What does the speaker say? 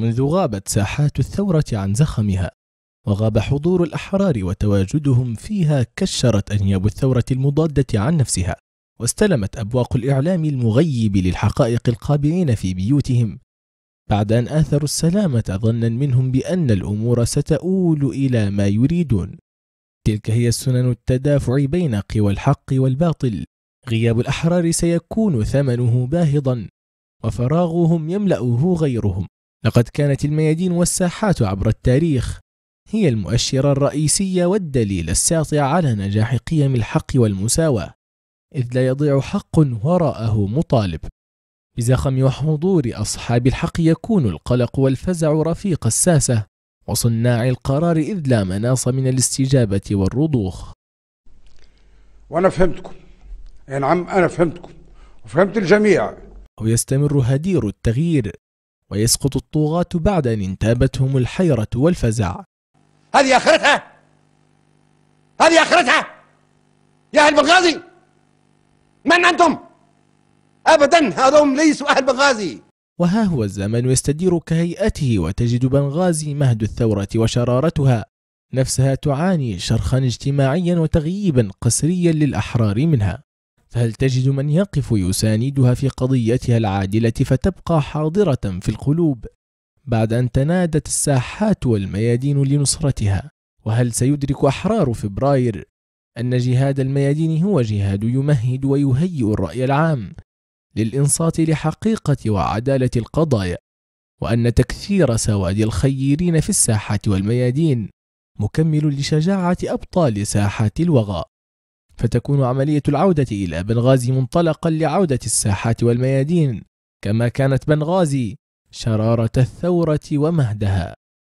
منذ غابت ساحات الثورة عن زخمها وغاب حضور الأحرار وتواجدهم فيها كشرت أنياب الثورة المضادة عن نفسها واستلمت أبواق الإعلام المغيب للحقائق القابعين في بيوتهم بعد أن آثروا السلامة ظنا منهم بأن الأمور ستؤول إلى ما يريدون تلك هي سنن التدافع بين قوى الحق والباطل غياب الأحرار سيكون ثمنه باهظا وفراغهم يملأه غيرهم لقد كانت الميادين والساحات عبر التاريخ هي المؤشر الرئيسي والدليل الساطع على نجاح قيم الحق والمساواة، إذ لا يضيع حق وراءه مطالب. بزخم وحضور أصحاب الحق يكون القلق والفزع رفيق الساسة، وصناع القرار إذ لا مناص من الاستجابة والرضوخ. وأنا فهمتكم. يعني نعم أنا فهمتكم، وفهمت الجميع. ويستمر هدير التغيير ويسقط الطغاة بعد أن انتابتهم الحيرة والفزع هذه آخرتها هذه آخرتها يا أهل بنغازي من أنتم أبدا هذوم ليسوا أهل بنغازي وها هو الزمن يستدير كهيئته وتجد بنغازي مهد الثورة وشرارتها نفسها تعاني شرخا اجتماعيا وتغييبا قسريا للأحرار منها فهل تجد من يقف يساندها في قضيتها العادلة فتبقى حاضرة في القلوب بعد أن تنادت الساحات والميادين لنصرتها وهل سيدرك أحرار فبراير أن جهاد الميادين هو جهاد يمهد ويهيئ الرأي العام للإنصات لحقيقة وعدالة القضايا وأن تكثير سواد الخيرين في الساحات والميادين مكمل لشجاعة أبطال ساحات الوغى فتكون عملية العودة إلى بنغازي منطلقا لعودة الساحات والميادين كما كانت بنغازي شرارة الثورة ومهدها